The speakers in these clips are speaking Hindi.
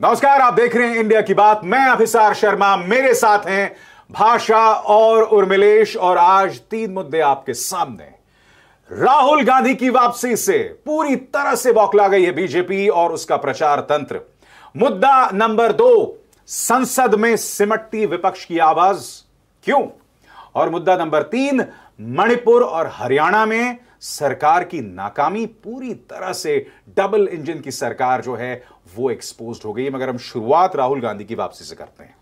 नमस्कार आप देख रहे हैं इंडिया की बात मैं अभिसार शर्मा मेरे साथ हैं भाषा और उर्मिलेश और आज तीन मुद्दे आपके सामने राहुल गांधी की वापसी से पूरी तरह से बौखला गई है बीजेपी और उसका प्रचार तंत्र मुद्दा नंबर दो संसद में सिमटती विपक्ष की आवाज क्यों और मुद्दा नंबर तीन मणिपुर और हरियाणा में सरकार की नाकामी पूरी तरह से डबल इंजन की सरकार जो है वो एक्सपोज हो गई मगर हम शुरुआत राहुल गांधी की वापसी से करते हैं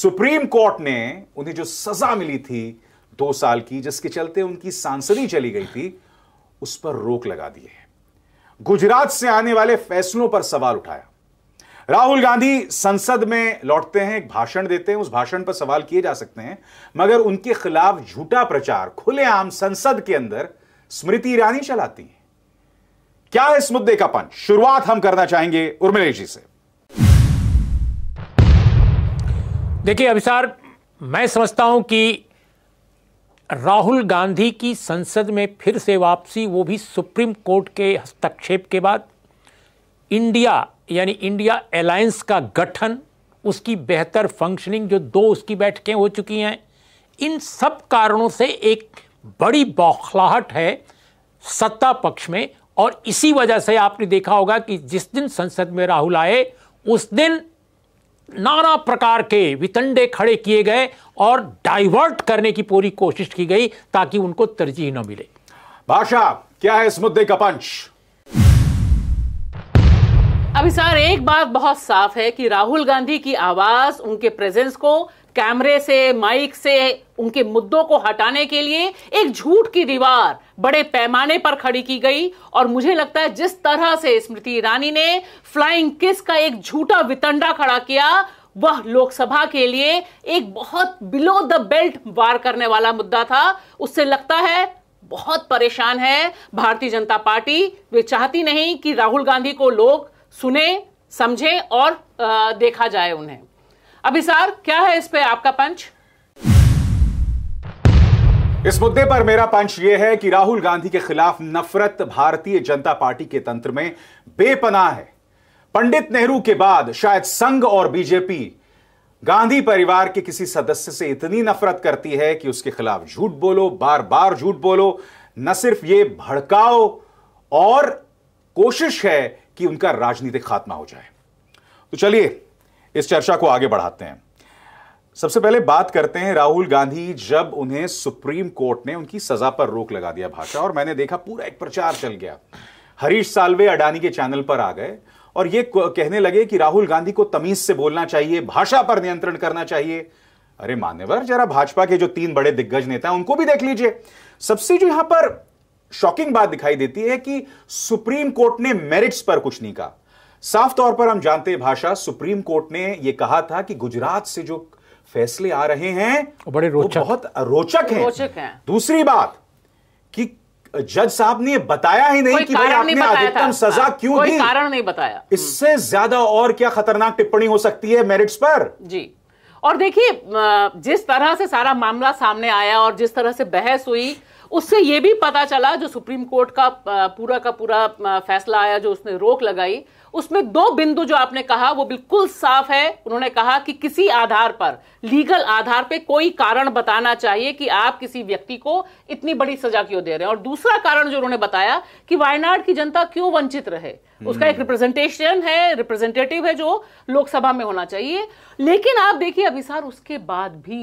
सुप्रीम कोर्ट ने उन्हें जो सजा मिली थी दो साल की जिसके चलते उनकी सांसदी चली गई थी उस पर रोक लगा दी है गुजरात से आने वाले फैसलों पर सवाल उठाया राहुल गांधी संसद में लौटते हैं एक भाषण देते हैं उस भाषण पर सवाल किए जा सकते हैं मगर उनके खिलाफ झूठा प्रचार खुलेआम संसद के अंदर स्मृति ईरानी चलाती है क्या है इस मुद्दे का पंच शुरुआत हम करना चाहेंगे उर्मिलेश जी से देखिए अभिसार मैं समझता हूं कि राहुल गांधी की संसद में फिर से वापसी वो भी सुप्रीम कोर्ट के हस्तक्षेप के बाद इंडिया यानी इंडिया अलायंस का गठन उसकी बेहतर फंक्शनिंग जो दो उसकी बैठकें हो चुकी हैं इन सब कारणों से एक बड़ी बौखलाहट है सत्ता पक्ष में और इसी वजह से आपने देखा होगा कि जिस दिन संसद में राहुल आए उस दिन नाना प्रकार के वितंडे खड़े किए गए और डाइवर्ट करने की पूरी कोशिश की गई ताकि उनको तरजीह न मिले भाषा क्या है इस मुद्दे का पंच अभी सर एक बात बहुत साफ है कि राहुल गांधी की आवाज उनके प्रेजेंस को कैमरे से माइक से उनके मुद्दों को हटाने के लिए एक झूठ की दीवार बड़े पैमाने पर खड़ी की गई और मुझे लगता है जिस तरह से स्मृति ईरानी ने फ्लाइंग किस का एक झूठा वितंडा खड़ा किया वह लोकसभा के लिए एक बहुत बिलो द बेल्ट वार करने वाला मुद्दा था उससे लगता है बहुत परेशान है भारतीय जनता पार्टी वे चाहती नहीं कि राहुल गांधी को लोग सुने समझे और आ, देखा जाए उन्हें अभिसार क्या है इस पे आपका पंच इस मुद्दे पर मेरा पंच यह है कि राहुल गांधी के खिलाफ नफरत भारतीय जनता पार्टी के तंत्र में बेपनाह है पंडित नेहरू के बाद शायद संघ और बीजेपी गांधी परिवार के किसी सदस्य से इतनी नफरत करती है कि उसके खिलाफ झूठ बोलो बार बार झूठ बोलो न सिर्फ ये भड़काओ और कोशिश है कि उनका राजनीतिक खात्मा हो जाए तो चलिए इस चर्चा को आगे बढ़ाते हैं सबसे पहले बात करते हैं राहुल गांधी जब उन्हें सुप्रीम कोर्ट ने उनकी सजा पर रोक लगा दिया भाषा और मैंने देखा पूरा एक प्रचार चल गया हरीश सालवे अडानी के चैनल पर आ गए और ये कहने लगे कि राहुल गांधी को तमीज से बोलना चाहिए भाषा पर नियंत्रण करना चाहिए अरे मान्यवर जरा भाजपा के जो तीन बड़े दिग्गज नेता हैं उनको भी देख लीजिए सबसे जो यहां पर शॉकिंग बात दिखाई देती है कि सुप्रीम कोर्ट ने मेरिट्स पर कुछ नहीं कहा साफ तौर पर हम जानते हैं भाषा सुप्रीम कोर्ट ने यह कहा था कि गुजरात से जो फैसले आ रहे हैं बड़े रोचक वो बहुत रोचक हैं रोचक दूसरी बात कि जज साहब ने बताया ही नहीं कि भाई आपने अधिकतम सजा हाँ, क्यों दी कारण नहीं बताया हम्म। इससे ज्यादा और क्या खतरनाक टिप्पणी हो सकती है मेरिट्स पर जी और देखिए जिस तरह से सारा मामला सामने आया और जिस तरह से बहस हुई उससे ये भी पता चला जो सुप्रीम कोर्ट का पूरा का पूरा फैसला आया जो उसने रोक लगाई उसमें दो बिंदु जो आपने कहा वो बिल्कुल साफ है उन्होंने कहा कि किसी आधार पर लीगल आधार पे कोई कारण बताना चाहिए कि आप किसी व्यक्ति को इतनी बड़ी सजा क्यों दे रहे हैं और दूसरा कारण जो उन्होंने बताया कि वायनाड की जनता क्यों वंचित रहे हम्म। उसका एक रिप्रेजेंटेशन है रिप्रेजेंटेटिव है जो लोकसभा में होना चाहिए लेकिन आप देखिए अभिसार उसके बाद भी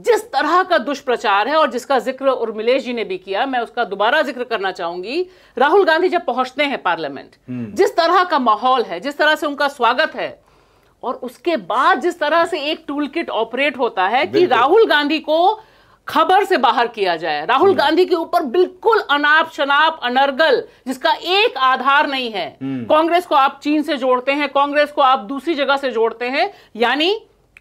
जिस तरह का दुष्प्रचार है और जिसका जिक्र उर्मिलेश जी ने भी किया मैं उसका दोबारा जिक्र करना चाहूंगी राहुल गांधी जब पहुंचते हैं पार्लियामेंट हम्म। जिस तरह का माहौल है जिस तरह से उनका स्वागत है और उसके बाद जिस तरह से एक टूल किट ऑपरेट होता है कि राहुल गांधी को खबर से बाहर किया जाए राहुल हम्म। गांधी के ऊपर बिल्कुल अनाप शनाप अनर्गल जिसका एक आधार नहीं है हम्म। कांग्रेस को आप चीन से जोड़ते हैं कांग्रेस को आप दूसरी जगह से जोड़ते हैं यानी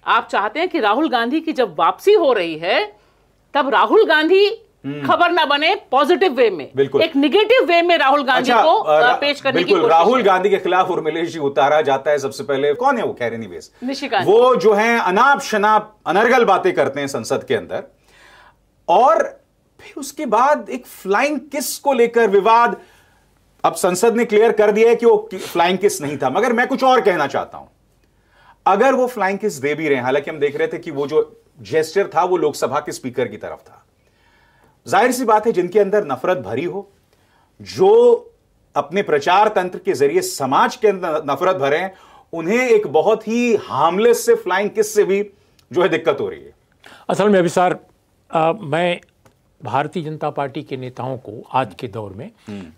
आप चाहते हैं कि राहुल गांधी की जब वापसी हो रही है तब राहुल गांधी हम्म। खबर ना बने पॉजिटिव वे में बिल्कुल एक निगेटिव वे में राहुल गांधी अच्छा, को रा, पेश करने बिल्कुल, की राहुल गांधी के खिलाफ उर्मिलेश जी उतारा जाता है सबसे पहले कौन है वो खैर निवेश निशिकांत वो जो है अनाप शनाप अनर्गल बातें करते हैं संसद के अंदर और फिर उसके बाद एक फ्लाइंग किस को लेकर विवाद अब संसद ने क्लियर कर दिया है कि वो फ्लाइंग किस नहीं था मगर मैं कुछ और कहना चाहता हूं अगर वो फ्लाइंग किस दे भी रहे हैं हालांकि हम देख रहे थे कि वो जो जेस्टर था वो लोकसभा के स्पीकर की तरफ था जाहिर सी बात है जिनके अंदर नफरत भरी हो जो अपने प्रचार तंत्र के जरिए समाज के अंदर नफरत भरे हैं उन्हें एक बहुत ही हार्मलेस से फ्लाइंग किस से भी जो है दिक्कत हो रही है असल में अभी सर मैं भारतीय जनता पार्टी के नेताओं को आज के दौर में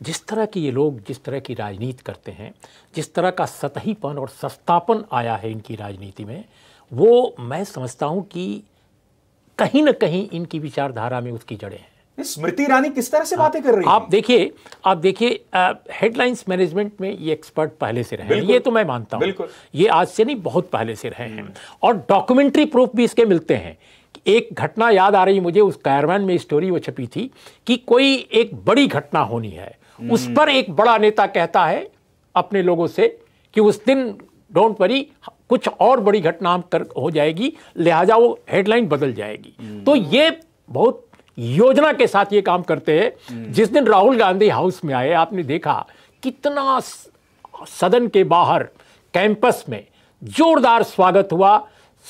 जिस तरह की ये लोग जिस तरह की राजनीति करते हैं जिस तरह का सतहीपन और सस्तापन आया है इनकी राजनीति में वो मैं समझता हूँ कि कहीं ना कहीं इनकी विचारधारा में उसकी जड़ें हैं स्मृति ईरानी किस तरह से बातें कर रही आप देखिए आप देखिए हेडलाइंस मैनेजमेंट में ये एक्सपर्ट पहले से रहे हैं ये तो मैं मानता हूँ ये आज से नहीं बहुत पहले से रहे हैं और डॉक्यूमेंट्री प्रूफ भी इसके मिलते हैं एक घटना याद आ रही मुझे उस कैरवैन में स्टोरी वो छपी थी कि कोई एक बड़ी घटना होनी है उस हम्म। पर एक बड़ा नेता कहता है अपने लोगों से कि उस दिन डोंट वरी कुछ और बड़ी घटना कर हो जाएगी लिहाजा वो हेडलाइन बदल जाएगी हम्म। तो ये बहुत योजना के साथ ये काम करते हैं हम्म। जिस दिन राहुल गांधी हाउस में आए आपने देखा कितना सदन के बाहर कैंपस में जोरदार स्वागत हुआ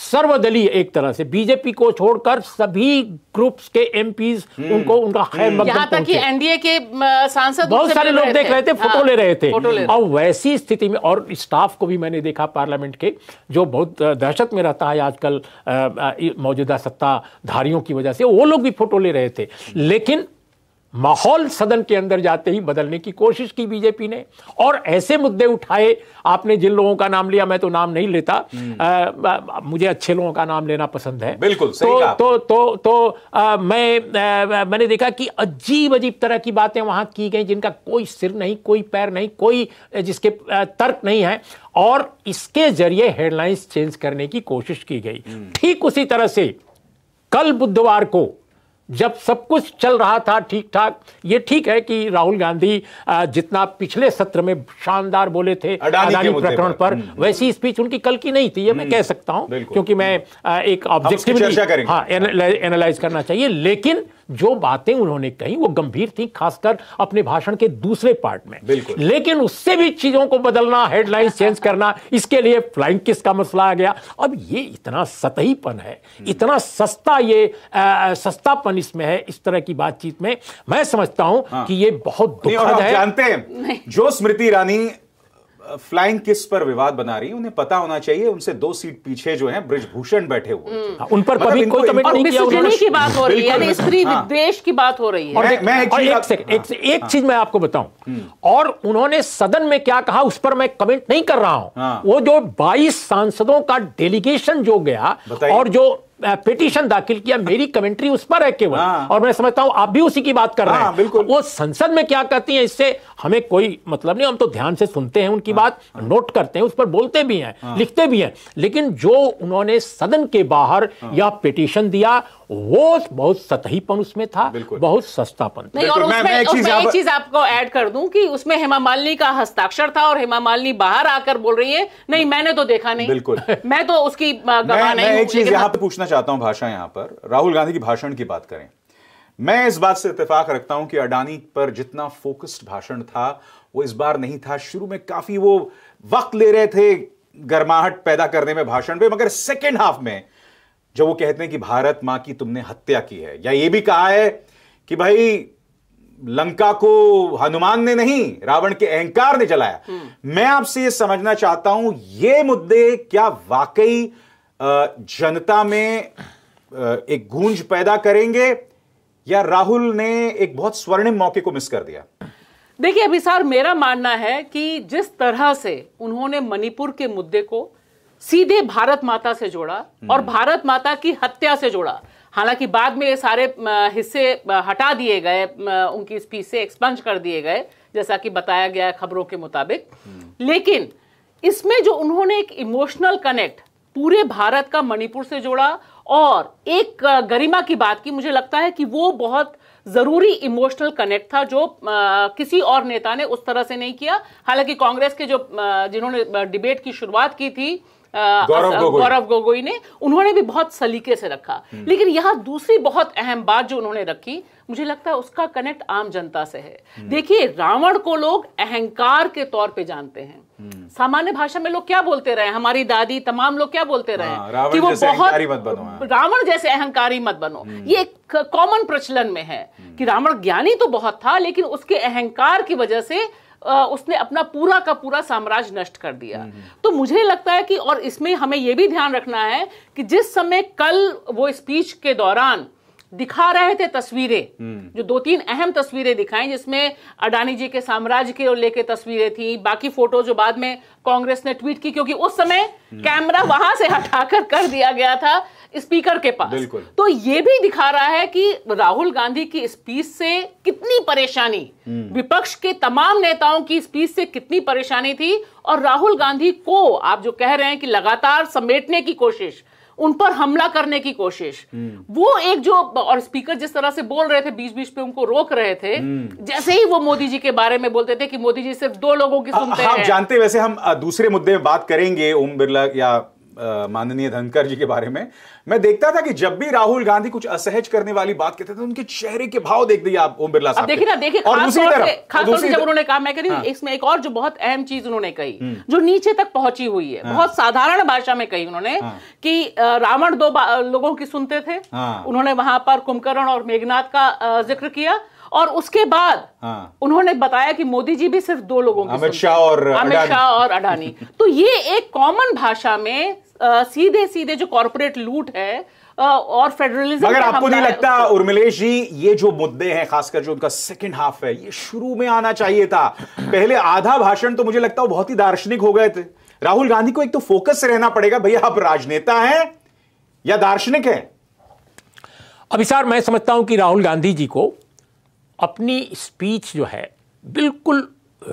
सर्वदलीय एक तरह से बीजेपी को छोड़कर सभी ग्रुप्स के एम हम्म, उनको उनका हम्म। खैर यहाँ तक कि एनडीए के सांसद बहुत सारे लोग देख हाँ, रहे थे फोटो ले रहे थे और वैसी स्थिति में और स्टाफ को भी मैंने देखा पार्लियामेंट के जो बहुत दहशत में रहता है आजकल मौजूदा सत्ताधारियों की वजह से वो लोग भी फोटो ले रहे थे लेकिन माहौल सदन के अंदर जाते ही बदलने की कोशिश की बीजेपी ने और ऐसे मुद्दे उठाए आपने जिन लोगों का नाम लिया मैं तो नाम नहीं लेता हम्म। आ, आ, मुझे अच्छे लोगों का नाम लेना पसंद है बिल्कुल सही तो, तो तो तो आ, मैं आ, मैंने देखा कि अजीब अजीब तरह की बातें वहां की गई जिनका कोई सिर नहीं कोई पैर नहीं कोई जिसके तर्क नहीं है और इसके जरिए हेडलाइंस चेंज करने की कोशिश की गई हम्म। ठीक उसी तरह से कल बुधवार को जब सब कुछ चल रहा था ठीक ठाक ये ठीक है कि राहुल गांधी जितना पिछले सत्र में शानदार बोले थे अडानी प्रकरण पर, हम्म। वैसी स्पीच उनकी कल की नहीं थी ये मैं हम्म। कह सकता हूं क्योंकि मैं एक ऑब्जेक्टिव हाँ, एनालाइज हाँ। करना चाहिए लेकिन जो बातें उन्होंने कही वो गंभीर थी खासकर अपने भाषण के दूसरे पार्ट में बिल्कुल लेकिन उससे भी चीजों को बदलना हेडलाइन चेंज करना इसके लिए फ्लाइंग किस का मसला आ गया अब ये इतना सतहीपन है हम्म। इतना सस्ता ये सस्तापन इसमें है इस तरह की बातचीत में मैं समझता हूं हाँ। कि ये बहुत दुखद है जानते हैं जो स्मृति ईरानी फ्लाइंग किस पर विवाद बना रही उन्हें पता होना चाहिए उनसे दो सीट पीछे जो है ब्रिजभूषण बैठे हुए हाँ, उन पर मतलब कभी कोई कमेंट नहीं किया की बात हो रही है स्त्री हाँ। विद्वेश की बात हो रही है और मैं एक चीज हाँ। मैं आपको बताऊं हम्म। और उन्होंने सदन में क्या कहा उस पर मैं कमेंट नहीं कर रहा हूं वो जो 22 सांसदों का डेलीगेशन जो गया और जो पिटीशन दाखिल किया मेरी कमेंट्री उस पर है केवल हाँ। और मैं समझता हूं आप भी उसी की बात कर रहे हाँ, हैं बिल्कुल वो संसद में क्या कहती है इससे हमें कोई मतलब नहीं हम तो ध्यान से सुनते हैं उनकी हाँ, बात नोट करते हैं उस पर बोलते भी हैं लिखते भी हैं लेकिन जो उन्होंने सदन के बाहर यह पिटीशन दिया वो बहुत सतहीपन उसमें था बहुत सस्तापन नहीं और उसमें, मैं, उसमें एक चीज आप... आपको ऐड कर दूं कि उसमें हेमा मालिनी का हस्ताक्षर था और हेमा मालिनी बाहर आकर बोल रही है नहीं मैंने तो देखा नहीं बिल्कुल मैं तो उसकी गवाह नहीं मैं एक चीज यहाँ हाँ। पे पूछना चाहता हूँ भाषा यहाँ पर राहुल गांधी की भाषण की बात करें मैं इस बात से इतफाक रखता हूं कि अडानी पर जितना फोकस्ड भाषण था वो इस बार नहीं था शुरू में काफी वो वक्त ले रहे थे गर्माहट पैदा करने में भाषण पे मगर सेकेंड हाफ में जब वो कहते हैं कि भारत मां की तुमने हत्या की है या ये भी कहा है कि भाई लंका को हनुमान ने नहीं रावण के अहंकार ने जलाया हम्म। मैं आपसे यह समझना चाहता हूं ये मुद्दे क्या वाकई जनता में एक गूंज पैदा करेंगे या राहुल ने एक बहुत स्वर्णिम मौके को मिस कर दिया देखिए अभी सर मेरा मानना है कि जिस तरह से उन्होंने मणिपुर के मुद्दे को सीधे भारत माता से जोड़ा हम्म। और भारत माता की हत्या से जोड़ा हालांकि बाद में ये सारे हिस्से हटा दिए गए उनकी स्पीच से एक्सपंज कर दिए गए जैसा कि बताया गया खबरों के मुताबिक हम्म। लेकिन इसमें जो उन्होंने एक इमोशनल कनेक्ट पूरे भारत का मणिपुर से जोड़ा और एक गरिमा की बात की मुझे लगता है कि वो बहुत जरूरी इमोशनल कनेक्ट था जो आ, किसी और नेता ने उस तरह से नहीं किया हालांकि कांग्रेस के जो जिन्होंने डिबेट की शुरुआत की थी गौरव गोगोई ने उन्होंने भी बहुत सलीके से रखा हम्म। लेकिन यहां दूसरी बहुत अहम बात जो उन्होंने रखी मुझे लगता है उसका कनेक्ट आम जनता से है हम्म। देखिए रावण को लोग अहंकार के तौर पे जानते हैं हम्म। सामान्य भाषा में लोग क्या बोलते रहे हमारी दादी तमाम लोग क्या बोलते रहे हाँ, कि वो बहुत हाँ। रावण जैसे अहंकारी मत बनो ये कॉमन प्रचलन में है कि रावण ज्ञानी तो बहुत था लेकिन उसके अहंकार की वजह से उसने अपना पूरा का पूरा साम्राज्य नष्ट कर दिया हम्म, हम्म। तो मुझे लगता है कि और इसमें हमें यह भी ध्यान रखना है कि जिस समय कल वो स्पीच के दौरान दिखा रहे थे तस्वीरें हम्म। जो दो तीन अहम तस्वीरें दिखाई जिसमें अडानी जी के साम्राज्य के और लेके तस्वीरें थी बाकी फोटो जो बाद में कांग्रेस ने ट्वीट की क्योंकि उस समय हम्म। कैमरा वहां से हटाकर कर दिया गया था स्पीकर के पास तो ये भी दिखा रहा है कि राहुल गांधी की स्पीच से कितनी परेशानी हम्म। विपक्ष के तमाम नेताओं की स्पीच से कितनी परेशानी थी और राहुल गांधी को आप जो कह रहे हैं कि लगातार समेटने की कोशिश उन पर हमला करने की कोशिश हम्म। वो एक जो और स्पीकर जिस तरह से बोल रहे थे बीच बीच पे उनको रोक रहे थे हम्म। जैसे ही वो मोदी जी के बारे में बोलते थे कि मोदी जी सिर्फ दो लोगों की सुनते हाँ, हैं जानते वैसे हम दूसरे मुद्दे में बात करेंगे ओम बिरला या माननीय धनकर जी के बारे में मैं देखता था कि जब भी राहुल गांधी कुछ असहज करने वाली बात कहते थे तो उनके चेहरे के भाव देख दिए आप ओम बिरला साहब देखिए ना देखिए और दूसरी तरफ खास से जब उन्होंने कहा मैं कह रही हूँ हाँ। इसमें एक और जो बहुत अहम चीज उन्होंने कही हम्म। जो नीचे तक पहुंची हुई है हाँ। बहुत साधारण भाषा में कही उन्होंने हाँ। कि रावण दो लोगों की सुनते थे उन्होंने वहां पर कुंभकर्ण और मेघनाथ का जिक्र किया और उसके बाद हाँ। उन्होंने बताया कि मोदी जी भी सिर्फ दो लोगों के अमित शाह और अमित शाह और अडानी तो ये एक कॉमन भाषा में आ, सीधे सीधे जो कॉरपोरेट लूट है और फेडरलिज्म अगर आपको नहीं लगता उर्मिलेश जी ये जो मुद्दे हैं खासकर जो उनका सेकंड हाफ है ये शुरू में आना चाहिए था पहले आधा भाषण तो मुझे लगता है बहुत ही दार्शनिक हो गए थे राहुल गांधी को एक तो फोकस से रहना पड़ेगा भैया आप राजनेता हैं या दार्शनिक हैं सर मैं समझता हूं कि राहुल गांधी जी को अपनी स्पीच जो है बिल्कुल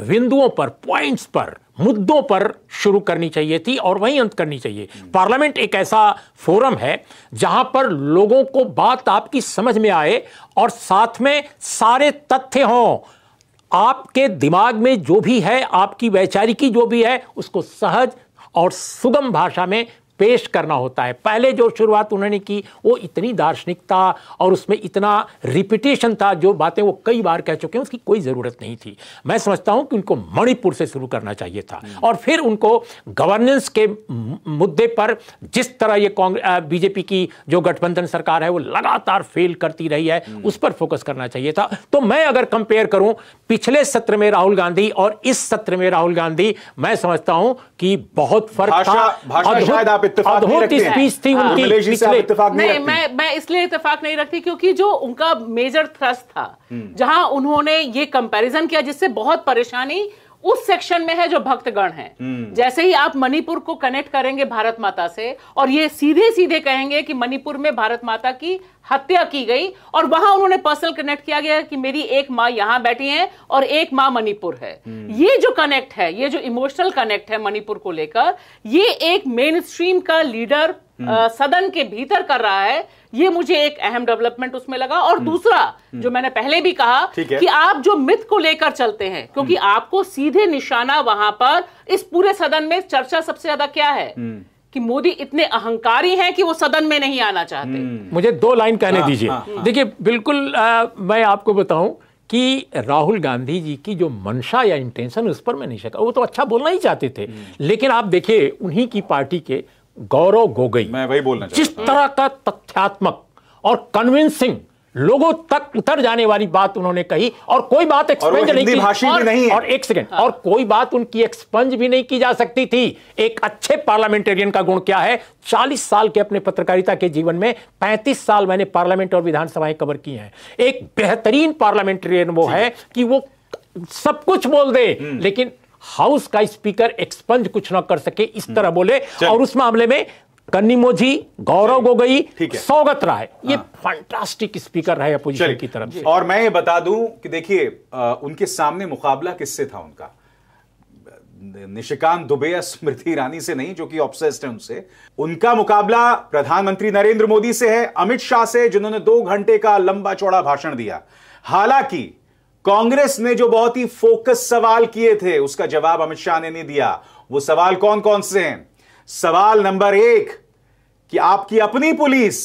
बिंदुओं पर पॉइंट्स पर मुद्दों पर शुरू करनी चाहिए थी और वहीं अंत करनी चाहिए पार्लियामेंट एक ऐसा फोरम है जहां पर लोगों को बात आपकी समझ में आए और साथ में सारे तथ्य हों आपके दिमाग में जो भी है आपकी वैचारिकी जो भी है उसको सहज और सुगम भाषा में पेश करना होता है पहले जो शुरुआत उन्होंने की वो इतनी दार्शनिकता और उसमें इतना रिपीटेशन था जो बातें वो कई बार कह चुके हैं उसकी कोई ज़रूरत नहीं थी मैं समझता हूँ कि उनको मणिपुर से शुरू करना चाहिए था हम्म। और फिर उनको गवर्नेंस के मुद्दे पर जिस तरह ये कांग्रेस बीजेपी की जो गठबंधन सरकार है वो लगातार फेल करती रही है हम्म। उस पर फोकस करना चाहिए था तो मैं अगर कंपेयर करूं पिछले सत्र में राहुल गांधी और इस सत्र में राहुल गांधी मैं समझता हूं कि बहुत फर्क था भाषा शायद आप इतफाक नहीं थी हाँ। उनकी इतफाक नहीं मैं मैं इसलिए इतफाक नहीं रखती क्योंकि जो उनका मेजर थ्रस्ट था हम्म। जहां उन्होंने ये कंपैरिजन किया जिससे बहुत परेशानी उस सेक्शन में है जो भक्तगण है हम्म। जैसे ही आप मणिपुर को कनेक्ट करेंगे भारत माता से और ये सीधे सीधे कहेंगे कि मणिपुर में भारत माता की हत्या की गई और वहां उन्होंने पर्सनल कनेक्ट किया गया कि मेरी एक माँ यहां बैठी है और एक माँ मणिपुर है हम्म। ये जो कनेक्ट है ये जो इमोशनल कनेक्ट है मणिपुर को लेकर ये एक मेन स्ट्रीम का लीडर हम्म। सदन के भीतर कर रहा है ये मुझे एक अहम डेवलपमेंट उसमें लगा और हम्म। दूसरा हम्म। जो मैंने पहले भी कहा कि आप जो मिथ को लेकर चलते हैं क्योंकि हम्म। आपको सीधे निशाना वहां पर इस पूरे सदन में चर्चा सबसे ज्यादा क्या है कि मोदी इतने अहंकारी हैं कि वो सदन में नहीं आना चाहते मुझे दो लाइन कहने हाँ, दीजिए हाँ, हाँ। देखिए बिल्कुल आ, मैं आपको बताऊं कि राहुल गांधी जी की जो मंशा या इंटेंशन उस पर मैं नहीं सका वो तो अच्छा बोलना ही चाहते थे लेकिन आप देखिए उन्हीं की पार्टी के गौरव गोगई मैं वही बोलना जिस तरह का तथ्यात्मक और कन्विंसिंग लोगों तक उतर जाने वाली बात उन्होंने कही और कोई बात एक्सपेंज नहीं की और, नहीं है। और एक सेकेंड हाँ। और कोई बात उनकी एक्सपंज भी नहीं की जा सकती थी एक अच्छे पार्लियामेंटेरियन का गुण क्या है 40 साल के अपने पत्रकारिता के जीवन में 35 साल मैंने पार्लियामेंट और विधानसभाएं कवर की हैं एक बेहतरीन पार्लियामेंटेरियन वो है कि वो सब कुछ बोल दे हम्म। लेकिन हाउस का स्पीकर एक्सपंज कुछ ना कर सके इस हम्म। तरह बोले और उस मामले में कन्नीमोझी गौरव गोगई सौगत राय ये फंटास्टिक हाँ। स्पीकर रहे अपोजिशन की तरफ से और मैं ये बता दूं कि देखिए उनके सामने मुकाबला किससे था उनका निशिकांत दुबे या स्मृति ईरानी से नहीं जो कि ऑप्सेस्ड है उनसे उनका मुकाबला प्रधानमंत्री नरेंद्र मोदी से है अमित शाह से जिन्होंने दो घंटे का लंबा चौड़ा भाषण दिया हालांकि कांग्रेस ने जो बहुत ही फोकस सवाल किए थे उसका जवाब अमित शाह ने नहीं दिया वो सवाल कौन कौन से हैं सवाल नंबर एक कि आपकी अपनी पुलिस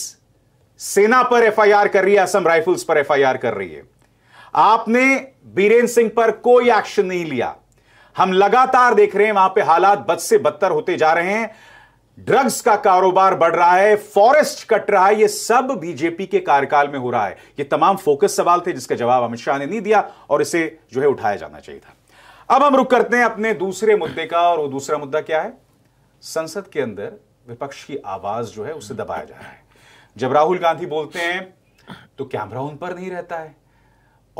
सेना पर एफआईआर कर रही है असम राइफल्स पर एफआईआर कर रही है आपने बीरेन सिंह पर कोई एक्शन नहीं लिया हम लगातार देख रहे हैं वहां पे हालात बद से बदतर होते जा रहे हैं ड्रग्स का कारोबार बढ़ रहा है फॉरेस्ट कट रहा है ये सब बीजेपी के कार्यकाल में हो रहा है ये तमाम फोकस सवाल थे जिसका जवाब अमित शाह ने नहीं दिया और इसे जो है उठाया जाना चाहिए था अब हम रुक करते हैं अपने दूसरे मुद्दे का और वो दूसरा मुद्दा क्या है संसद के अंदर विपक्ष की आवाज जो है उसे दबाया जा रहा है जब राहुल गांधी बोलते हैं तो कैमरा उन पर नहीं रहता है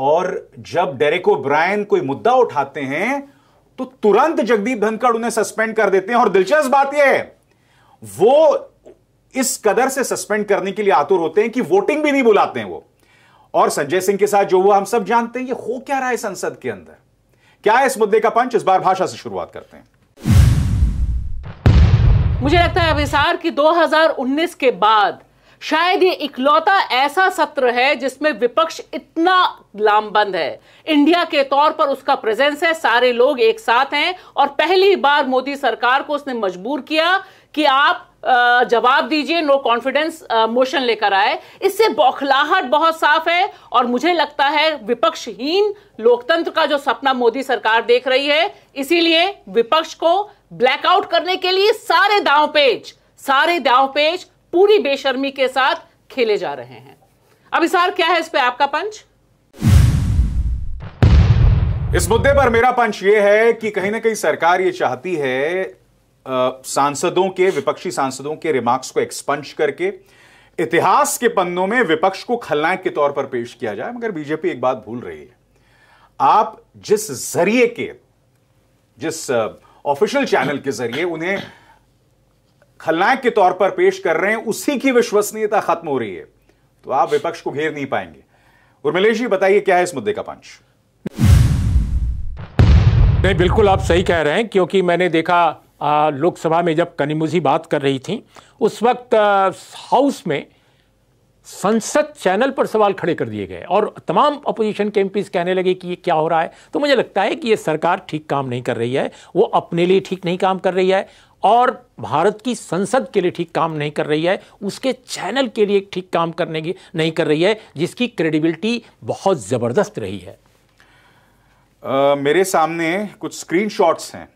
और जब डेरेको ब्रायन कोई मुद्दा उठाते हैं तो तुरंत जगदीप धनखड़ उन्हें सस्पेंड कर देते हैं और दिलचस्प बात यह है वो इस कदर से सस्पेंड करने के लिए आतुर होते हैं कि वोटिंग भी नहीं बुलाते हैं वो और संजय सिंह के साथ जो हुआ हम सब जानते हैं ये हो क्या रहा है संसद के अंदर क्या है इस मुद्दे का पंच इस बार भाषा से शुरुआत करते हैं मुझे लगता है अभिसार की 2019 के बाद शायद ये इकलौता ऐसा सत्र है जिसमें विपक्ष इतना लामबंद है इंडिया के तौर पर उसका प्रेजेंस है सारे लोग एक साथ हैं और पहली बार मोदी सरकार को उसने मजबूर किया कि आप जवाब दीजिए नो कॉन्फिडेंस मोशन लेकर आए इससे बौखलाहट बहुत साफ है और मुझे लगता है विपक्षहीन लोकतंत्र का जो सपना मोदी सरकार देख रही है इसीलिए विपक्ष को ब्लैकआउट करने के लिए सारे दाव पेज सारे दाव पेज पूरी बेशर्मी के साथ खेले जा रहे हैं अब इसार क्या है इस पर आपका पंच इस मुद्दे पर मेरा पंच यह है कि कहीं ना कहीं सरकार ये चाहती है सांसदों के विपक्षी सांसदों के रिमार्क्स को एक्सपंज करके इतिहास के पन्नों में विपक्ष को खलनायक के तौर पर पेश किया जाए मगर बीजेपी एक बात भूल रही है आप जिस जरिए के जिस ऑफिशियल चैनल के जरिए उन्हें खलनायक के तौर पर पेश कर रहे हैं उसी की विश्वसनीयता खत्म हो रही है तो आप विपक्ष को घेर नहीं पाएंगे उर्मिलेश जी बताइए क्या है इस मुद्दे का पंच नहीं बिल्कुल आप सही कह रहे हैं क्योंकि मैंने देखा लोकसभा में जब कनिमुझी बात कर रही थी उस वक्त हाउस में संसद चैनल पर सवाल खड़े कर दिए गए और तमाम अपोजिशन के एमपीज कहने लगे कि ये क्या हो रहा है तो मुझे लगता है कि ये सरकार ठीक काम नहीं कर रही है वो अपने लिए ठीक नहीं काम कर रही है और भारत की संसद के लिए ठीक काम नहीं कर रही है उसके चैनल के लिए ठीक काम करने की नहीं कर रही है जिसकी क्रेडिबिलिटी बहुत ज़बरदस्त रही है आ, मेरे सामने कुछ स्क्रीनशॉट्स हैं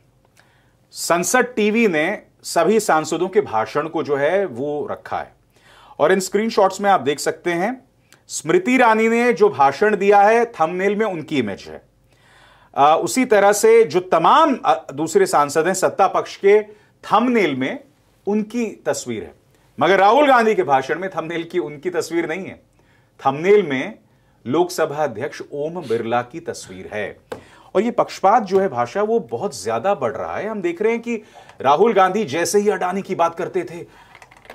संसद टीवी ने सभी सांसदों के भाषण को जो है वो रखा है और इन स्क्रीनशॉट्स में आप देख सकते हैं स्मृति ईरानी ने जो भाषण दिया है थंबनेल में उनकी इमेज है आ, उसी तरह से जो तमाम दूसरे सांसद हैं सत्ता पक्ष के थंबनेल में उनकी तस्वीर है मगर राहुल गांधी के भाषण में थंबनेल की उनकी तस्वीर नहीं है थंबनेल में लोकसभा अध्यक्ष ओम बिरला की तस्वीर है और ये पक्षपात जो है भाषा वो बहुत ज्यादा बढ़ रहा है हम देख रहे हैं कि राहुल गांधी जैसे ही अडानी की बात करते थे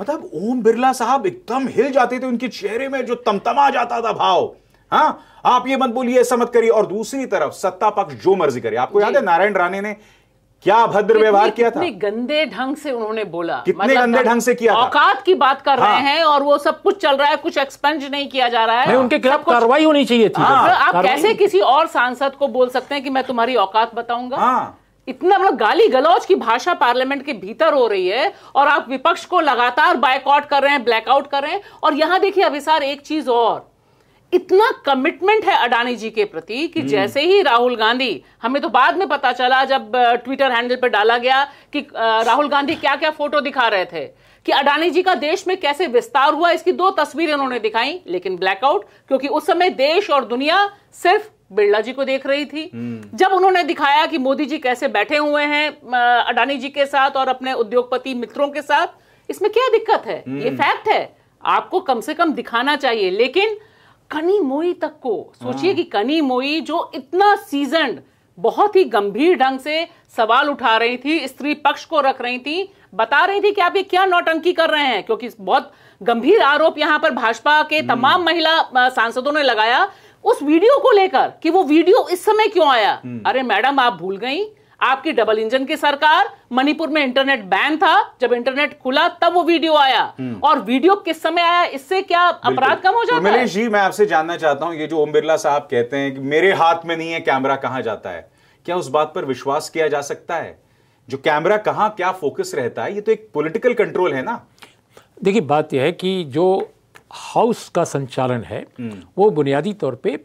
मतलब ओम बिरला साहब एकदम हिल जाते थे उनके चेहरे में जो तमतमा जाता था भाव हाँ आप ये मत बोलिए ऐसा मत करिए और दूसरी तरफ सत्ता पक्ष जो मर्जी करे आपको याद है नारायण राणे ने क्या भद्र व्यवहार किया था गंदे ढंग से उन्होंने बोला कितने मतलब गंदे ढंग से किया औकात की बात कर हाँ। रहे हैं और वो सब कुछ चल रहा है कुछ एक्सपेंज नहीं किया जा रहा है उनके खिलाफ कार्रवाई होनी चाहिए थी हाँ।, हाँ। आप कैसे किसी और सांसद को बोल सकते हैं कि मैं तुम्हारी औकात बताऊंगा हाँ। इतना मतलब गाली गलौज की भाषा पार्लियामेंट के भीतर हो रही है और आप विपक्ष को लगातार बायकॉट कर रहे हैं ब्लैकआउट कर रहे हैं और यहां देखिए अभिसार एक चीज और इतना कमिटमेंट है अडानी जी के प्रति कि हम्म। जैसे ही राहुल गांधी हमें तो बाद में पता चला जब ट्विटर हैंडल पर डाला गया कि राहुल गांधी क्या क्या फोटो दिखा रहे थे कि अडानी जी का देश में कैसे विस्तार हुआ इसकी दो तस्वीरें उन्होंने दिखाई लेकिन ब्लैकआउट क्योंकि उस समय देश और दुनिया सिर्फ बिरला जी को देख रही थी हम्म। जब उन्होंने दिखाया कि मोदी जी कैसे बैठे हुए हैं अडानी जी के साथ और अपने उद्योगपति मित्रों के साथ इसमें क्या दिक्कत है ये फैक्ट हम्म। है आपको कम से कम दिखाना चाहिए लेकिन कनी मोई तक को हाँ। सोचिए कि कनी मोई जो इतना सीजन बहुत ही गंभीर ढंग से सवाल उठा रही थी स्त्री पक्ष को रख रही थी बता रही थी कि आप ये क्या नौटंकी कर रहे हैं क्योंकि बहुत गंभीर आरोप यहां पर भाजपा के हम्म। तमाम महिला सांसदों ने लगाया उस वीडियो को लेकर कि वो वीडियो इस समय क्यों आया हम्म। अरे मैडम आप भूल गई आपकी डबल इंजन की सरकार मणिपुर में इंटरनेट बैन था जब इंटरनेट खुला तब वो वीडियो आया हम्म। और वीडियो किस समय आया इससे क्या अपराध कम हो जाता है जी मैं आपसे जानना चाहता हूं ये जो ओम बिरला साहब कहते हैं कि मेरे हाथ में नहीं है कैमरा कहां जाता है क्या उस बात पर विश्वास किया जा सकता है जो कैमरा कहां क्या फोकस रहता है ये तो एक पॉलिटिकल कंट्रोल है ना देखिए बात यह है कि जो हाउस का संचालन है हम्म। वो बुनियादी तौर पे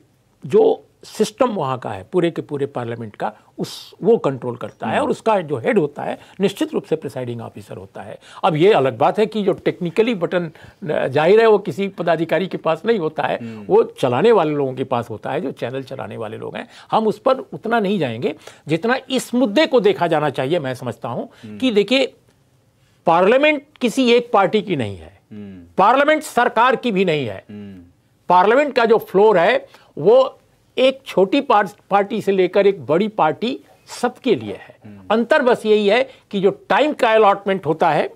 जो सिस्टम वहाँ का है पूरे के पूरे पार्लियामेंट का उस वो कंट्रोल करता है और हम्म। उसका जो हेड होता है निश्चित रूप से प्रिसाइडिंग ऑफिसर होता है अब ये अलग बात है कि जो टेक्निकली बटन जाहिर है वो किसी पदाधिकारी के पास नहीं होता है हम्म। वो चलाने वाले लोगों के पास होता है जो चैनल चलाने वाले लोग हैं हम उस पर उतना नहीं जाएंगे जितना इस मुद्दे को देखा जाना चाहिए मैं समझता हूँ हम्म। कि देखिए पार्लियामेंट किसी एक पार्टी की नहीं है पार्लियामेंट सरकार की भी नहीं है पार्लियामेंट का जो फ्लोर है वो एक छोटी पार्टी से लेकर एक बड़ी पार्टी सबके लिए है अंतर बस यही है कि जो टाइम का अलॉटमेंट होता है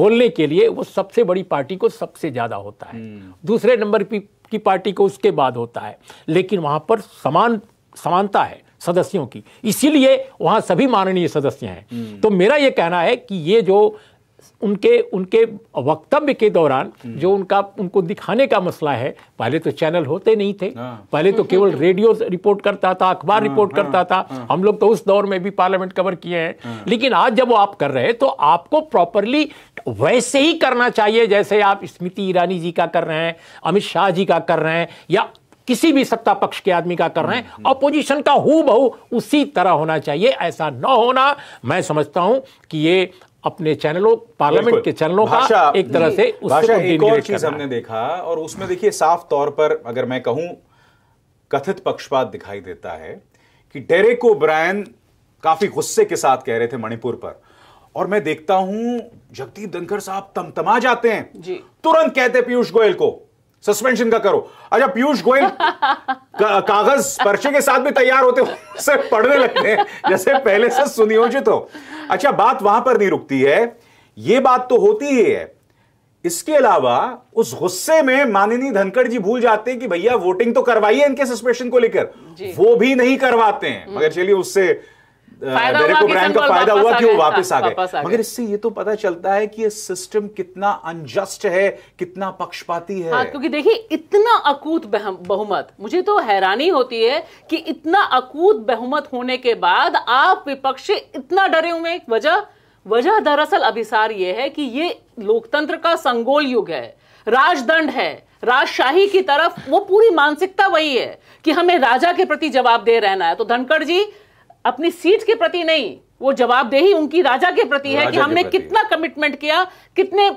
बोलने के लिए वो सबसे बड़ी पार्टी को सबसे ज़्यादा होता है हम्म। दूसरे नंबर की, पार्टी को उसके बाद होता है लेकिन वहां पर समान समानता है सदस्यों की इसीलिए वहां सभी माननीय सदस्य हैं हम्म। तो मेरा ये कहना है कि ये जो उनके उनके वक्तव्य के दौरान जो उनका उनको दिखाने का मसला है पहले तो चैनल होते नहीं थे हाँ। पहले तो केवल रेडियो रिपोर्ट करता था अखबार हाँ, रिपोर्ट हाँ, करता था हम लोग तो उस दौर में भी पार्लियामेंट कवर किए हैं लेकिन आज जब वो आप कर रहे हैं तो आपको प्रॉपरली वैसे ही करना चाहिए जैसे आप स्मृति ईरानी जी का कर रहे हैं अमित शाह जी का कर रहे हैं या किसी भी सत्ता पक्ष के आदमी का कर रहे हैं हम्म। अपोजिशन का हु बहु उसी तरह होना चाहिए ऐसा न होना मैं समझता हूं कि ये अपने चैनलों पार्लियामेंट के चैनलों का एक तरह से उससे एक और चीज हमने देखा और उसमें देखिए साफ तौर पर अगर मैं कहूं कथित पक्षपात दिखाई देता है कि डेरेक ब्रायन काफी गुस्से के साथ कह रहे थे मणिपुर पर और मैं देखता हूं जगदीप धनखड़ साहब तमतमा जाते हैं जी तुरंत कहते पीयूष गोयल को सस्पेंशन का करो अच्छा पीयूष गोयल का, कागज पर्चे के साथ भी तैयार होते से पढ़ने लगते हैं जैसे पहले से सुनियोजित हो अच्छा बात वहां पर नहीं रुकती है ये बात तो होती ही है इसके अलावा उस गुस्से में माननीय धनखड़ जी भूल जाते हैं कि भैया वोटिंग तो करवाइए इनके सस्पेंशन को लेकर वो भी नहीं करवाते हैं हम्म। मगर चलिए उससे डेरेक ओब्रायन का फायदा हुआ कि वो वापस आ गए मगर इससे ये तो पता चलता है कि ये सिस्टम कितना अनजस्ट है कितना पक्षपाती है हाँ, क्योंकि देखिए इतना अकूत बहुमत मुझे तो हैरानी होती है कि इतना अकूत बहुमत होने के बाद आप विपक्ष इतना डरे हुए वजह वजह दरअसल अभिसार ये है कि ये लोकतंत्र का संगोल युग है राजदंड है राजशाही की तरफ वो पूरी मानसिकता वही है कि हमें राजा के प्रति जवाब दे रहना है तो धनखड़ जी अपनी सीट के प्रति नहीं वो जवाबदेही उनकी राजा के प्रति है कि हमने कितना कमिटमेंट किया कितने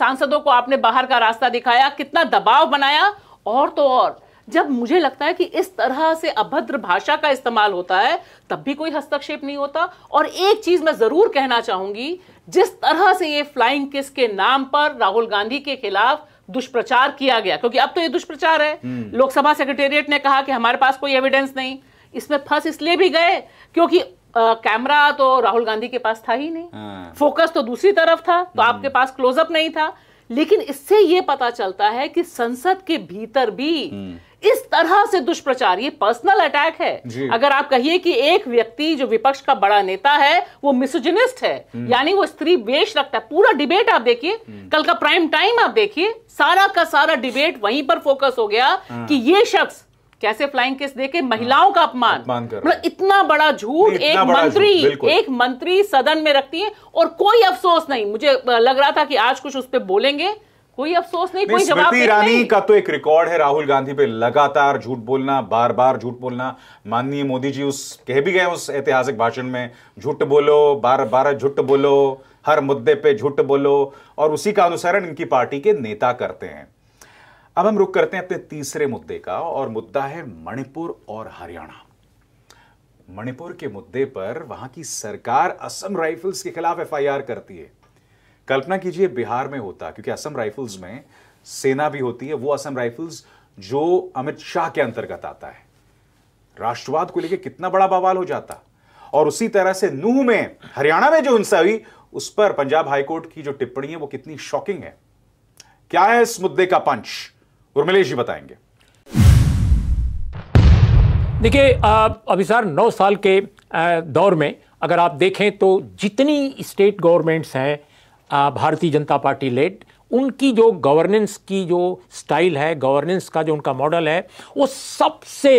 सांसदों को आपने बाहर का रास्ता दिखाया कितना दबाव बनाया और तो और जब मुझे लगता है कि इस तरह से अभद्र भाषा का इस्तेमाल होता है तब भी कोई हस्तक्षेप नहीं होता और एक चीज मैं जरूर कहना चाहूंगी जिस तरह से ये फ्लाइंग किस के नाम पर राहुल गांधी के खिलाफ दुष्प्रचार किया गया क्योंकि अब तो ये दुष्प्रचार है हम्म। लोकसभा सेक्रेटेरिएट ने कहा कि हमारे पास कोई एविडेंस नहीं इसमें फंस इसलिए भी गए क्योंकि कैमरा तो राहुल गांधी के पास था ही नहीं हाँ। फोकस तो दूसरी तरफ था तो हम्म। आपके पास क्लोजअप नहीं था लेकिन इससे यह पता चलता है कि संसद के भीतर भी हम्म। इस तरह से दुष्प्रचार ये पर्सनल अटैक है अगर आप कहिए कि एक व्यक्ति जो विपक्ष का बड़ा नेता है वो मिसोजिनिस्ट है हम्म। यानी वो स्त्री वेश रखता है पूरा डिबेट आप देखिए कल का प्राइम टाइम आप देखिए सारा का सारा डिबेट वहीं पर फोकस हो गया हाँ। कि ये शख्स कैसे फ्लाइंग किस देके महिलाओं का अपमान मतलब इतना बड़ा झूठ एक मंत्री एक मंत्री सदन में रखती है और कोई अफसोस नहीं मुझे लग रहा था कि आज कुछ उस पर बोलेंगे कोई अफसोस नहीं, नहीं कोई जवाब ईरानी का तो एक रिकॉर्ड है राहुल गांधी पे लगातार झूठ बोलना बार बार झूठ बोलना माननीय मोदी जी उस कह भी गए उस ऐतिहासिक भाषण में झूठ बोलो बार बार झूठ बोलो हर मुद्दे पे झूठ बोलो और उसी का अनुसरण इनकी पार्टी के नेता करते हैं अब हम रुक करते हैं अपने तीसरे मुद्दे का और मुद्दा है मणिपुर और हरियाणा मणिपुर के मुद्दे पर वहां की सरकार असम राइफल्स के खिलाफ एफआईआर करती है कल्पना कीजिए बिहार में होता क्योंकि असम राइफल्स में सेना भी होती है वो असम राइफल्स जो अमित शाह के अंतर्गत आता है राष्ट्रवाद को लेकर कितना बड़ा बवाल हो जाता और उसी तरह से नूह में हरियाणा में जो हिंसा हुई उस पर पंजाब हाईकोर्ट की जो टिप्पणी है वो कितनी शॉकिंग है क्या है इस मुद्दे का पंच उर्मिलेश जी बताएंगे देखिए अभिसार नौ साल के दौर में अगर आप देखें तो जितनी स्टेट गवर्नमेंट्स हैं भारतीय जनता पार्टी लेड उनकी जो गवर्नेंस की जो स्टाइल है गवर्नेंस का जो उनका मॉडल है वो सबसे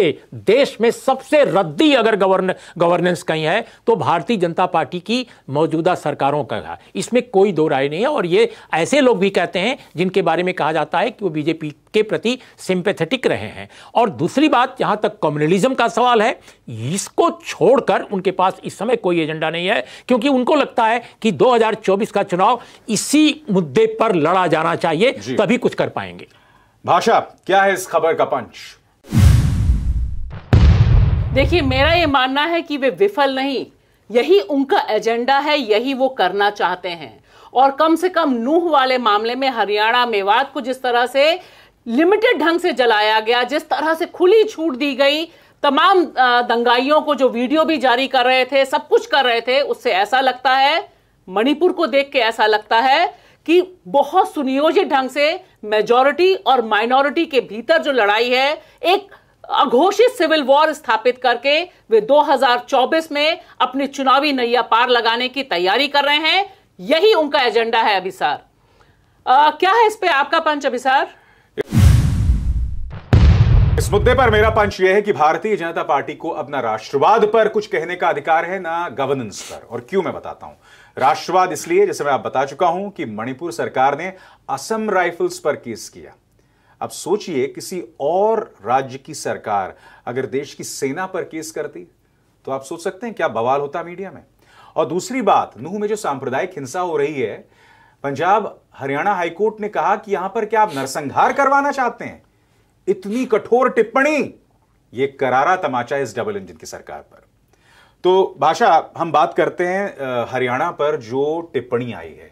देश में सबसे रद्दी अगर गवर्न गवर्नेंस कहीं है तो भारतीय जनता पार्टी की मौजूदा सरकारों का है इसमें कोई दो राय नहीं है और ये ऐसे लोग भी कहते हैं जिनके बारे में कहा जाता है कि वो बीजेपी के प्रति सिंपेथेटिक रहे हैं और दूसरी बात जहां तक कम्युनलिज्म का सवाल है इसको छोड़कर उनके पास इस समय कोई एजेंडा नहीं है क्योंकि उनको लगता है कि 2024 का चुनाव इसी मुद्दे पर लड़ा बदला जाना चाहिए तभी कुछ कर पाएंगे भाषा क्या है इस खबर का पंच देखिए मेरा ये मानना है कि वे विफल नहीं यही उनका एजेंडा है यही वो करना चाहते हैं और कम से कम नूह वाले मामले में हरियाणा मेवात को जिस तरह से लिमिटेड ढंग से जलाया गया जिस तरह से खुली छूट दी गई तमाम दंगाइयों को जो वीडियो भी जारी कर रहे थे सब कुछ कर रहे थे उससे ऐसा लगता है मणिपुर को देख के ऐसा लगता है कि बहुत सुनियोजित ढंग से मेजोरिटी और माइनॉरिटी के भीतर जो लड़ाई है एक अघोषित सिविल वॉर स्थापित करके वे 2024 में अपनी चुनावी नैया पार लगाने की तैयारी कर रहे हैं यही उनका एजेंडा है अभिसार क्या है इस पे आपका पंच अभिसार इस मुद्दे पर मेरा पंच यह है कि भारतीय जनता पार्टी को अपना राष्ट्रवाद पर कुछ कहने का अधिकार है ना गवर्नेंस पर और क्यों मैं बताता हूं राष्ट्रवाद इसलिए जैसे मैं आप बता चुका हूं कि मणिपुर सरकार ने असम राइफल्स पर केस किया अब सोचिए किसी और राज्य की सरकार अगर देश की सेना पर केस करती तो आप सोच सकते हैं क्या बवाल होता मीडिया में और दूसरी बात नूह में जो सांप्रदायिक हिंसा हो रही है पंजाब हरियाणा हाईकोर्ट ने कहा कि यहां पर क्या आप नरसंहार करवाना चाहते हैं इतनी कठोर टिप्पणी यह करारा तमाचा इस डबल इंजन की सरकार पर तो भाषा हम बात करते हैं हरियाणा पर जो टिप्पणी आई है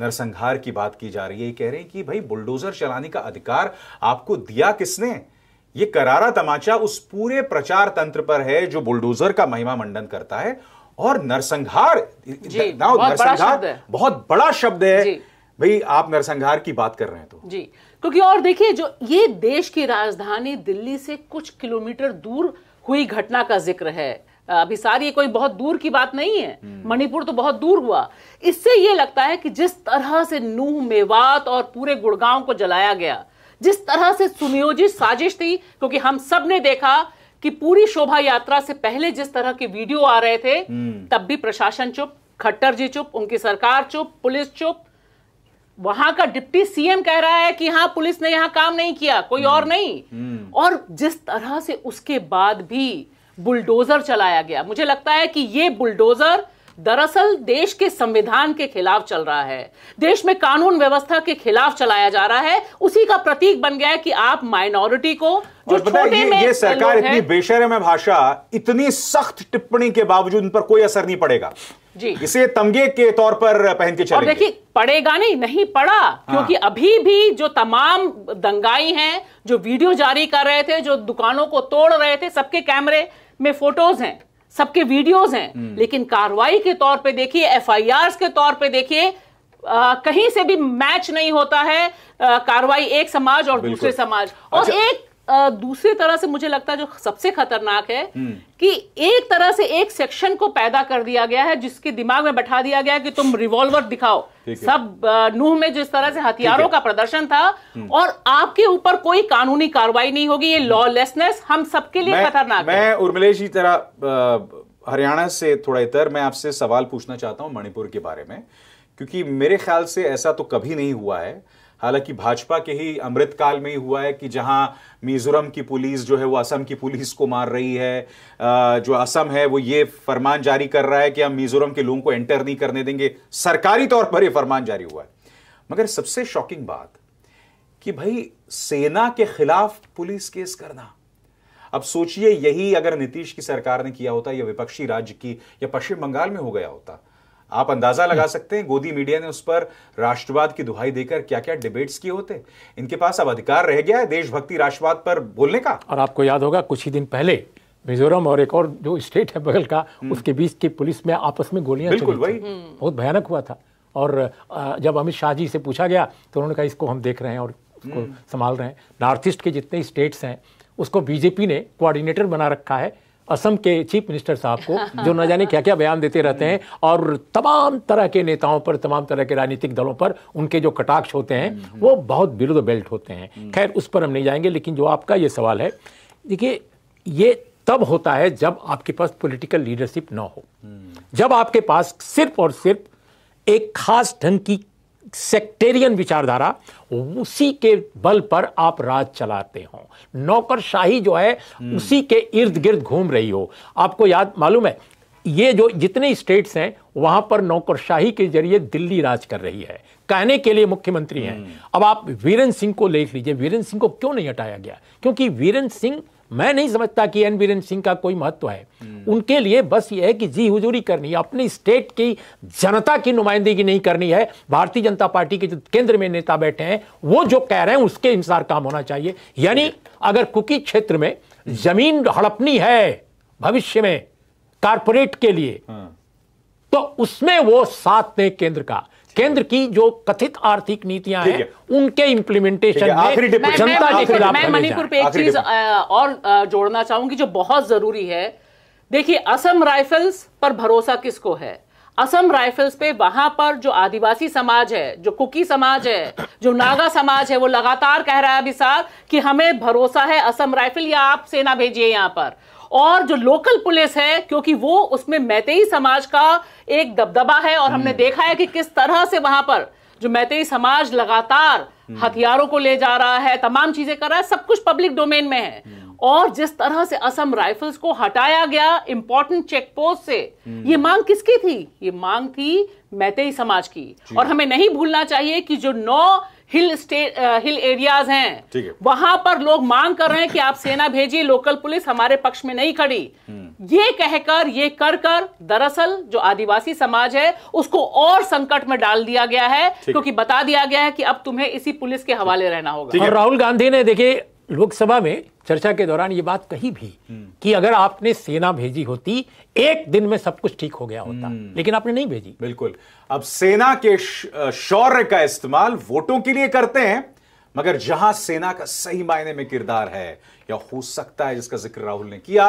नरसंहार की बात की जा रही है कह रहे हैं कि भाई बुलडोजर चलाने का अधिकार आपको दिया किसने ये करारा तमाचा उस पूरे प्रचार तंत्र पर है जो बुलडोजर का महिमा मंडन करता है और नरसंहार नाउ नरसंहार बहुत बड़ा शब्द है भाई आप नरसंहार की बात कर रहे हैं तो जी क्योंकि और देखिए जो ये देश की राजधानी दिल्ली से कुछ किलोमीटर दूर हुई घटना का जिक्र है अभिसार ये कोई बहुत दूर की बात नहीं है हम्म। मणिपुर तो बहुत दूर हुआ इससे ये लगता है कि जिस तरह से नूह मेवात और पूरे गुड़गांव को जलाया गया जिस तरह से सुनियोजित साजिश थी क्योंकि हम सब ने देखा कि पूरी शोभा यात्रा से पहले जिस तरह के वीडियो आ रहे थे हम्म। तब भी प्रशासन चुप खट्टर जी चुप उनकी सरकार चुप पुलिस चुप वहां का डिप्टी सीएम कह रहा है कि हाँ पुलिस ने यहां काम नहीं किया कोई हम्म। और नहीं और जिस तरह से उसके बाद भी बुलडोजर चलाया गया मुझे लगता है कि ये बुलडोजर दरअसल देश के संविधान के खिलाफ चल रहा है देश में कानून व्यवस्था के खिलाफ चलाया जा रहा है उसी का प्रतीक बन गया है कि आप माइनॉरिटी को जो छोटे ये, में ये सरकार इतनी बेशरम भाषा इतनी सख्त टिप्पणी के बावजूद उन पर कोई असर नहीं पड़ेगा जी इसे तमगे के तौर पर पहन के चले देखिए पड़ेगा नहीं नहीं पड़ा हाँ। क्योंकि अभी भी जो तमाम दंगाई हैं जो वीडियो जारी कर रहे थे जो दुकानों को तोड़ रहे थे सबके कैमरे में फोटोज हैं सबके वीडियोज हैं हम्म। लेकिन कार्रवाई के तौर पर देखिए एफ के तौर पर देखिए आ, कहीं से भी मैच नहीं होता है कार्रवाई एक समाज और दूसरे समाज और अच्छा, एक दूसरी तरह से मुझे लगता है जो सबसे खतरनाक है हम्म। कि एक तरह से एक सेक्शन को पैदा कर दिया गया है जिसके दिमाग में बैठा दिया गया कि तुम रिवॉल्वर दिखाओ सब नूह में जिस तरह से हथियारों का प्रदर्शन था हम्म। और आपके ऊपर कोई कानूनी कार्रवाई नहीं होगी ये लॉलेसनेस हम सबके लिए खतरनाक मैं उर्मिलेश जी तरह हरियाणा से थोड़ा इतर मैं आपसे सवाल पूछना चाहता हूँ मणिपुर के बारे में क्योंकि मेरे ख्याल से ऐसा तो कभी नहीं हुआ है हालांकि भाजपा के ही अमृतकाल में ही हुआ है कि जहां मिजोरम की पुलिस जो है वो असम की पुलिस को मार रही है जो असम है वो ये फरमान जारी कर रहा है कि हम मिजोरम के लोगों को एंटर नहीं करने देंगे सरकारी तौर पर यह फरमान जारी हुआ है मगर सबसे शॉकिंग बात कि भाई सेना के खिलाफ पुलिस केस करना अब सोचिए यही अगर नीतीश की सरकार ने किया होता या विपक्षी राज्य की या पश्चिम बंगाल में हो गया होता आप अंदाजा लगा हम्म। सकते हैं गोदी मीडिया ने उस पर राष्ट्रवाद की दुहाई देकर क्या क्या डिबेट्स किए होते इनके पास अब अधिकार रह गया है देशभक्ति राष्ट्रवाद पर बोलने का और आपको याद होगा कुछ ही दिन पहले मिजोरम और एक और जो स्टेट है बगल का हम्म। उसके बीच की पुलिस में आपस में गोलियां बिल्कुल वही हम्म। बहुत भयानक हुआ था और जब अमित शाह जी से पूछा गया तो उन्होंने कहा इसको हम देख रहे हैं और उसको संभाल रहे हैं नॉर्थ ईस्ट के जितने स्टेट्स हैं उसको बीजेपी ने कोऑर्डिनेटर बना रखा है असम के चीफ मिनिस्टर साहब को जो न जाने क्या क्या बयान देते रहते हैं और तमाम तरह के नेताओं पर तमाम तरह के राजनीतिक दलों पर उनके जो कटाक्ष होते हैं वो बहुत विरुद्ध बेल्ट होते हैं हम्म। खैर उस पर हम नहीं जाएंगे लेकिन जो आपका ये सवाल है देखिए ये तब होता है जब आपके पास पॉलिटिकल लीडरशिप ना हो हम्म। जब आपके पास सिर्फ और सिर्फ एक खास ढंग की सेक्टेरियन विचारधारा उसी के बल पर आप राज चलाते हो नौकरशाही जो है हम्म। उसी के इर्द गिर्द घूम रही हो आपको याद मालूम है ये जो जितने स्टेट्स हैं वहां पर नौकरशाही के जरिए दिल्ली राज कर रही है कहने के लिए मुख्यमंत्री हैं हम्म। अब आप वीरेंद्र सिंह को देख लीजिए वीरेंद्र सिंह को क्यों नहीं हटाया गया क्योंकि वीरेंद्र सिंह मैं नहीं समझता कि एन बीरेन सिंह का कोई महत्व है हम्म। उनके लिए बस ये है कि जी हुजूरी करनी है अपनी स्टेट की जनता की नुमाइंदगी नहीं करनी है भारतीय जनता पार्टी के जो केंद्र में नेता बैठे हैं वो जो कह रहे हैं उसके अनुसार काम होना चाहिए यानी अगर कुकी क्षेत्र में हम्म। जमीन हड़पनी है भविष्य में कारपोरेट के लिए हाँ। तो उसमें वो साथ दें केंद्र का केंद्र की जो कथित आर्थिक नीतियां हैं उनके इंप्लीमेंटेशन जनता के खिलाफ मैं मणिपुर पे एक चीज और जोड़ना चाहूंगी जो बहुत जरूरी है देखिए असम राइफल्स पर भरोसा किसको है असम राइफल्स पे वहां पर जो आदिवासी समाज है जो कुकी समाज है जो नागा समाज है वो लगातार कह रहा है अभी साहब कि हमें भरोसा है असम राइफल या आप सेना भेजिए यहां पर और जो लोकल पुलिस है क्योंकि वो उसमें मैतेई समाज का एक दबदबा है और हमने हम्म। देखा है कि किस तरह से वहां पर जो मैतेई समाज लगातार हम्म। हथियारों को ले जा रहा है तमाम चीजें कर रहा है सब कुछ पब्लिक डोमेन में है हम्म। और जिस तरह से असम राइफल्स को हटाया गया इंपॉर्टेंट चेक पोस्ट से ये मांग किसकी थी ये मांग थी मैतेई समाज की और हमें नहीं भूलना चाहिए कि जो नौ हिल स्टेट हिल एरियाज हैं वहां पर लोग मांग कर रहे हैं कि आप सेना भेजिए लोकल पुलिस हमारे पक्ष में नहीं खड़ी हम्म। ये कहकर ये कर कर दरअसल जो आदिवासी समाज है उसको और संकट में डाल दिया गया है क्योंकि बता दिया गया है कि अब तुम्हें इसी पुलिस के हवाले रहना होगा राहुल गांधी ने देखिए लोकसभा में चर्चा के दौरान ये बात कही भी हम्म। कि अगर आपने सेना भेजी होती एक दिन में सब कुछ ठीक हो गया होता हम्म। लेकिन आपने नहीं भेजी बिल्कुल अब सेना के शौर्य का इस्तेमाल वोटों के लिए करते हैं मगर जहां सेना का सही मायने में किरदार है या हो सकता है जिसका जिक्र राहुल ने किया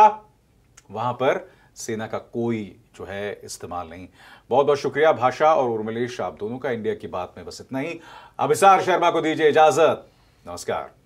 वहां पर सेना का कोई जो है इस्तेमाल नहीं बहुत बहुत शुक्रिया भाषा और उर्मिलेश आप दोनों का इंडिया की बात में बस इतना ही अभिसार शर्मा को दीजिए इजाजत नमस्कार